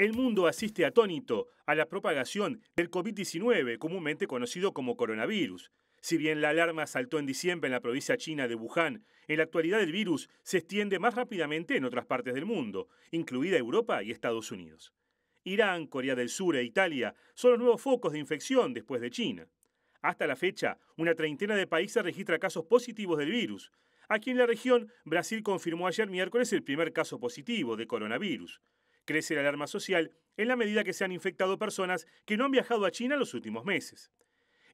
El mundo asiste atónito a la propagación del COVID-19, comúnmente conocido como coronavirus. Si bien la alarma saltó en diciembre en la provincia china de Wuhan, en la actualidad el virus se extiende más rápidamente en otras partes del mundo, incluida Europa y Estados Unidos. Irán, Corea del Sur e Italia son los nuevos focos de infección después de China. Hasta la fecha, una treintena de países registra casos positivos del virus. Aquí en la región, Brasil confirmó ayer miércoles el primer caso positivo de coronavirus. Crece la alarma social en la medida que se han infectado personas que no han viajado a China los últimos meses.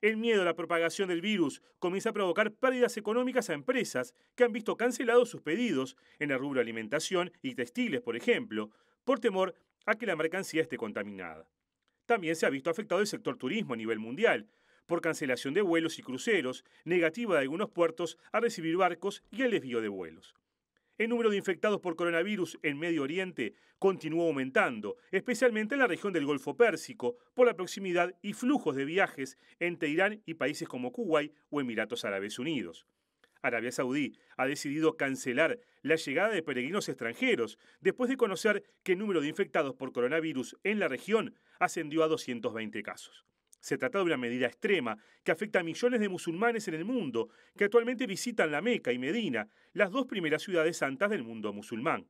El miedo a la propagación del virus comienza a provocar pérdidas económicas a empresas que han visto cancelados sus pedidos en el rubro alimentación y textiles, por ejemplo, por temor a que la mercancía esté contaminada. También se ha visto afectado el sector turismo a nivel mundial, por cancelación de vuelos y cruceros, negativa de algunos puertos a recibir barcos y el desvío de vuelos. El número de infectados por coronavirus en Medio Oriente continuó aumentando, especialmente en la región del Golfo Pérsico, por la proximidad y flujos de viajes entre Irán y países como Kuwait o Emiratos Árabes Unidos. Arabia Saudí ha decidido cancelar la llegada de peregrinos extranjeros después de conocer que el número de infectados por coronavirus en la región ascendió a 220 casos. Se trata de una medida extrema que afecta a millones de musulmanes en el mundo, que actualmente visitan la Meca y Medina, las dos primeras ciudades santas del mundo musulmán.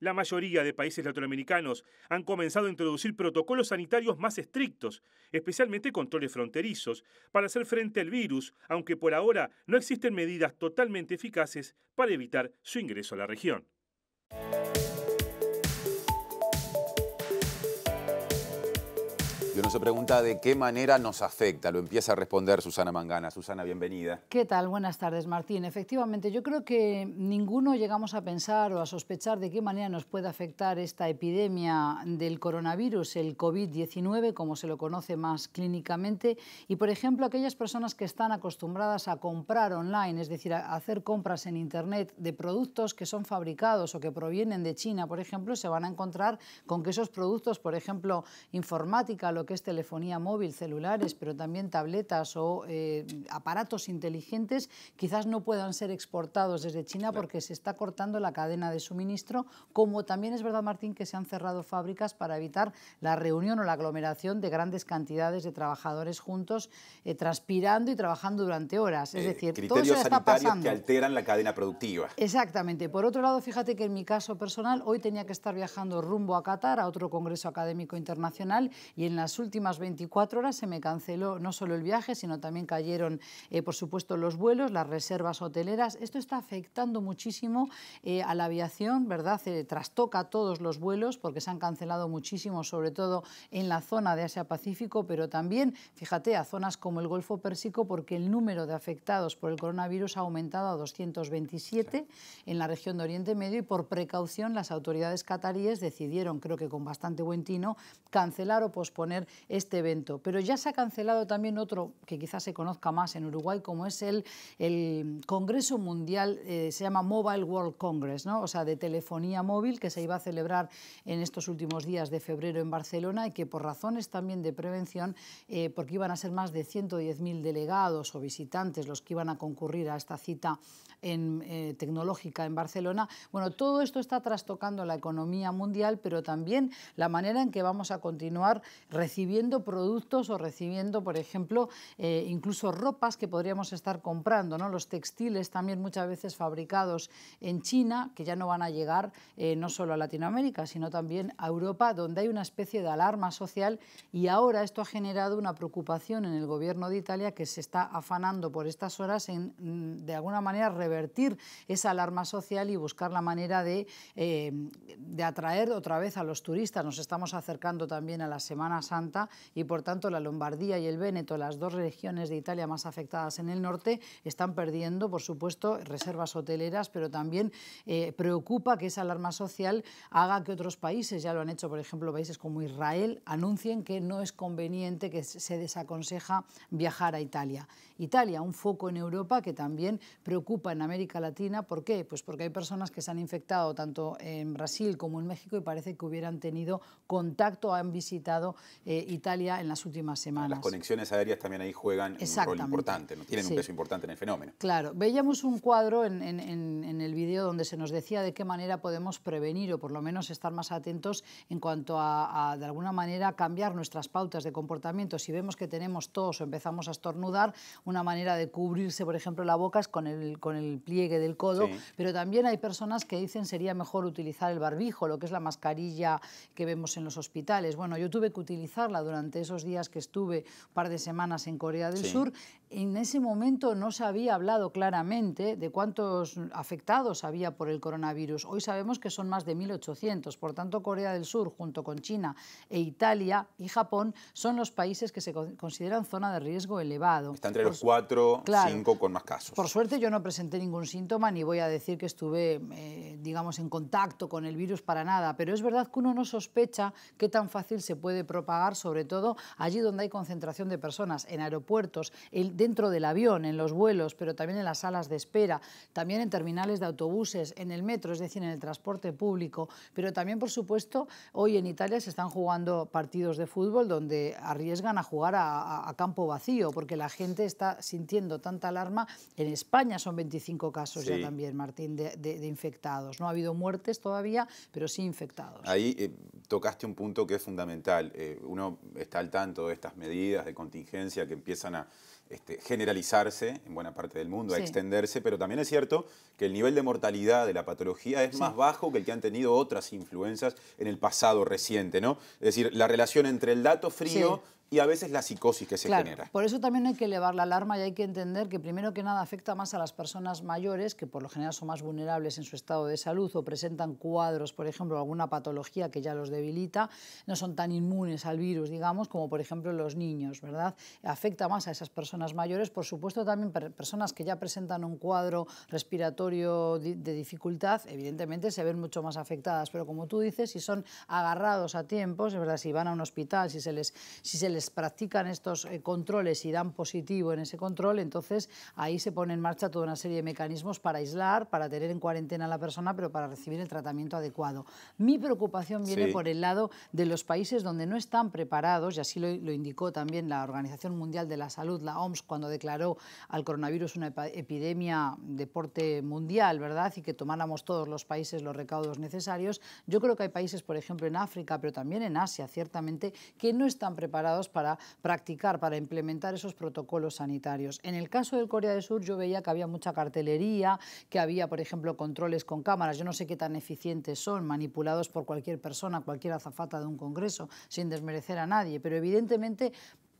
La mayoría de países latinoamericanos han comenzado a introducir protocolos sanitarios más estrictos, especialmente controles fronterizos, para hacer frente al virus, aunque por ahora no existen medidas totalmente eficaces para evitar su ingreso a la región. nos pregunta de qué manera nos afecta. Lo empieza a responder Susana Mangana. Susana, bienvenida. ¿Qué tal? Buenas tardes, Martín. Efectivamente, yo creo que ninguno llegamos a pensar o a sospechar de qué manera nos puede afectar esta epidemia del coronavirus, el COVID-19, como se lo conoce más clínicamente. Y, por ejemplo, aquellas personas que están acostumbradas a comprar online, es decir, a hacer compras en Internet de productos que son fabricados o que provienen de China, por ejemplo, se van a encontrar con que esos productos, por ejemplo, informática, lo que es telefonía móvil, celulares, pero también tabletas o eh, aparatos inteligentes, quizás no puedan ser exportados desde China porque se está cortando la cadena de suministro, como también es verdad, Martín, que se han cerrado fábricas para evitar la reunión o la aglomeración de grandes cantidades de trabajadores juntos, eh, transpirando y trabajando durante horas. Es eh, decir, todo eso que alteran la cadena productiva. Exactamente. Por otro lado, fíjate que en mi caso personal, hoy tenía que estar viajando rumbo a Qatar, a otro congreso académico internacional, y en las las últimas 24 horas se me canceló no solo el viaje, sino también cayeron, eh, por supuesto, los vuelos, las reservas hoteleras. Esto está afectando muchísimo eh, a la aviación, ¿verdad? Se eh, trastoca todos los vuelos porque se han cancelado muchísimo, sobre todo en la zona de Asia-Pacífico, pero también, fíjate, a zonas como el Golfo Pérsico, porque el número de afectados por el coronavirus ha aumentado a 227 en la región de Oriente Medio y por precaución las autoridades cataríes decidieron, creo que con bastante buen tino, cancelar o posponer este evento. Pero ya se ha cancelado también otro que quizás se conozca más en Uruguay, como es el, el Congreso Mundial, eh, se llama Mobile World Congress, o sea, de telefonía móvil, que se iba a celebrar en estos últimos días de febrero en Barcelona y que por razones también de prevención, eh, porque iban a ser más de 110.000 delegados o visitantes los que iban a concurrir a esta cita eh, tecnológica en Barcelona. Bueno, todo esto está trastocando la economía mundial, pero también la manera en que vamos a continuar recibiendo recibiendo productos o recibiendo, por ejemplo, eh, incluso ropas que podríamos estar comprando, ¿no? los textiles también muchas veces fabricados en China, que ya no van a llegar eh, no solo a Latinoamérica, sino también a Europa, donde hay una especie de alarma social y ahora esto ha generado una preocupación en el gobierno de Italia que se está afanando por estas horas en, mm, de alguna manera, revertir esa alarma social y buscar la manera de, eh, de atraer otra vez a los turistas. Nos estamos acercando también a la Semana Santa y por tanto la Lombardía y el Véneto, las dos regiones de Italia más afectadas en el norte, están perdiendo, por supuesto, reservas hoteleras, pero también eh, preocupa que esa alarma social haga que otros países, ya lo han hecho, por ejemplo, países como Israel, anuncien que no es conveniente, que se desaconseja viajar a Italia. Italia, un foco en Europa que también preocupa en América Latina. ¿Por qué? Pues porque hay personas que se han infectado tanto en Brasil como en México y parece que hubieran tenido contacto, han visitado eh, eh, Italia en las últimas ah, semanas. Las conexiones aéreas también ahí juegan un rol importante, ¿no? tienen un peso importante en el fenómeno. Claro, veíamos un cuadro en, el vídeo donde se nos decía de qué manera podemos prevenir o por lo menos estar más atentos en cuanto a, de alguna manera, cambiar nuestras pautas de comportamiento. Si vemos que tenemos tos o empezamos a estornudar, una manera de cubrirse, por ejemplo, la boca es con el, con el pliegue del codo, pero también hay personas que dicen sería mejor utilizar el barbijo, lo que es la mascarilla que vemos en los hospitales. Bueno, yo tuve que utilizar durante esos días que estuve, un par de semanas en Corea del Sur, en ese momento no se había hablado claramente de cuántos afectados había por el coronavirus. Hoy sabemos que son más de 1.800. Por tanto, Corea del Sur, junto con China e Italia y Japón, son los países que se consideran zona de riesgo elevado. Está entre los pues, cuatro, cinco con más casos. Por suerte yo no presenté ningún síntoma ni voy a decir que estuve, eh, digamos, en contacto con el virus para nada, pero es verdad que uno no sospecha qué tan fácil se puede propagar sobre todo allí donde hay concentración de personas, en aeropuertos, dentro del avión, en los vuelos, pero también en las salas de espera, también en terminales de autobuses, en el metro, es decir, en el transporte público, pero también, por supuesto, hoy en Italia se están jugando partidos de fútbol donde arriesgan a jugar a, campo vacío, porque la gente está sintiendo tanta alarma. En España son 25 casos ya también, Martín, de, infectados. No ha habido muertes todavía, pero sí infectados. Ahí eh, tocaste un punto que es fundamental. Eh, está al tanto de estas medidas de contingencia que empiezan a este, generalizarse en buena parte del mundo, a extenderse, pero también es cierto que el nivel de mortalidad de la patología es más bajo que el que han tenido otras influencias en el pasado reciente, ¿no? Es decir, la relación entre el dato frío y a veces la psicosis que se genera. Por eso también hay que elevar la alarma y hay que entender que primero que nada afecta más a las personas mayores, que por lo general son más vulnerables en su estado de salud o presentan cuadros, por ejemplo, alguna patología que ya los debilita, no son tan inmunes al virus, digamos, como por ejemplo los niños, ¿verdad? Afecta más a esas personas mayores, por supuesto también personas que ya presentan un cuadro respiratorio de dificultad, evidentemente se ven mucho más afectadas, pero como tú dices, si son agarrados a tiempos, es verdad, si van a un hospital, si se les si se les practican estos eh, controles y dan positivo en ese control, entonces ahí se pone en marcha toda una serie de mecanismos para aislar, para tener en cuarentena a la persona, pero para recibir el tratamiento adecuado. Mi preocupación viene por el lado de los países donde no están preparados, y así lo, indicó también la Organización Mundial de la Salud, la OMS, cuando declaró al coronavirus una epidemia de porte mundial, ¿verdad? Y que tomáramos todos los países los recaudos necesarios. Yo creo que hay países, por ejemplo, en África, pero también en Asia, ciertamente, que no están preparados para practicar, para implementar esos protocolos sanitarios. En el caso del Corea del Sur yo veía que había mucha cartelería, que había, por ejemplo, controles con cámaras, yo no sé qué tan eficientes son, manipulados por cualquier persona, cualquier azafata de un congreso, sin desmerecer a nadie, pero evidentemente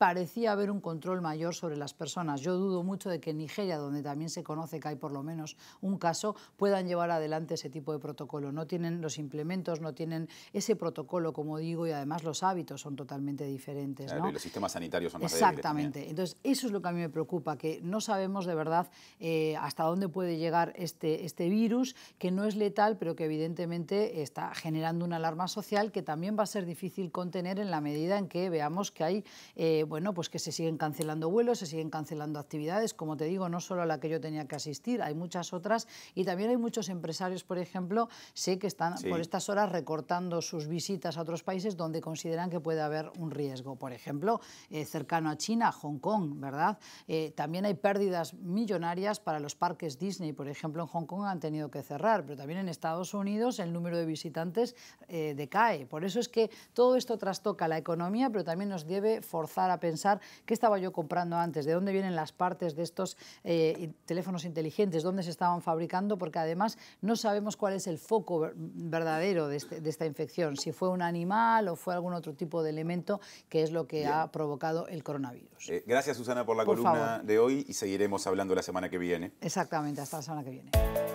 parecía haber un control mayor sobre las personas. Yo dudo mucho de que en Nigeria, donde también se conoce que hay por lo menos un caso, puedan llevar adelante ese tipo de protocolo. No tienen los implementos, no tienen ese protocolo, como digo, y además los hábitos son totalmente diferentes. Claro, y los sistemas sanitarios son más Exactamente. Entonces, eso es lo que a mí me preocupa, que no sabemos de verdad eh, hasta dónde puede llegar este, este virus, que no es letal, pero que evidentemente está generando una alarma social que también va a ser difícil contener en la medida en que veamos que hay... Eh, bueno, pues que se siguen cancelando vuelos, se siguen cancelando actividades, como te digo, no solo la que yo tenía que asistir, hay muchas otras y también hay muchos empresarios, por ejemplo, sé que están por estas horas recortando sus visitas a otros países donde consideran que puede haber un riesgo, por ejemplo, eh, cercano a China, Hong Kong, ¿verdad? Eh, también hay pérdidas millonarias para los parques Disney, por ejemplo, en Hong Kong han tenido que cerrar, pero también en Estados Unidos el número de visitantes eh, decae. Por eso es que todo esto trastoca la economía, pero también nos debe forzar a pensar qué estaba yo comprando antes, de dónde vienen las partes de estos eh, teléfonos inteligentes, dónde se estaban fabricando, porque además no sabemos cuál es el foco verdadero este, de, esta infección, si fue un animal o fue algún otro tipo de elemento que es lo que ha provocado el coronavirus. Eh, gracias Susana por la columna de hoy y seguiremos hablando la semana que viene. Exactamente, hasta la semana que viene.